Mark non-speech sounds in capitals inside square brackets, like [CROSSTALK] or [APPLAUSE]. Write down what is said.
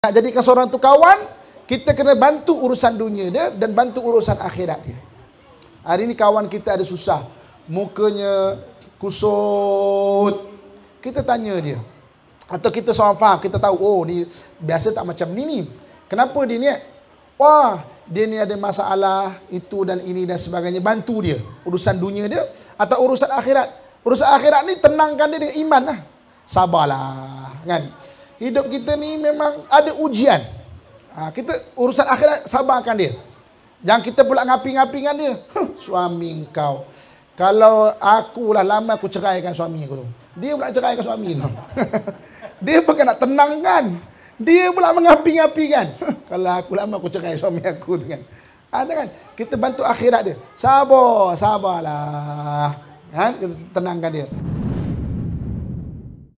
Nak jadikan seorang tu kawan, kita kena bantu urusan dunia dia dan bantu urusan akhirat dia. Hari ni kawan kita ada susah. Mukanya kusut. Kita tanya dia. Atau kita seorang faham, kita tahu, oh ni biasa tak macam ni ni. Kenapa dia ni? Wah, dia ni ada masalah itu dan ini dan sebagainya. Bantu dia. Urusan dunia dia atau urusan akhirat. Urusan akhirat ni tenangkan dia dengan iman lah. Sabarlah. Kan? hidup kita ni memang ada ujian. Ha, kita urusan akhirat sabarkan dia. Jangan kita pula ngapi ngapingan dia. Huh, suami kau. Kalau akulah lama aku ceraikan suami aku tu. Dia pula ceraikan suami tu. [LAUGHS] dia bukan nak tenangkan. Dia pula mengapi ngapingan kan? Huh, kalau aku lama aku cerai suami aku tu kan. Ada ha, kan? Kita bantu akhirat dia. Sabar, sabarlah. Kan? Ha, kita tenangkan dia.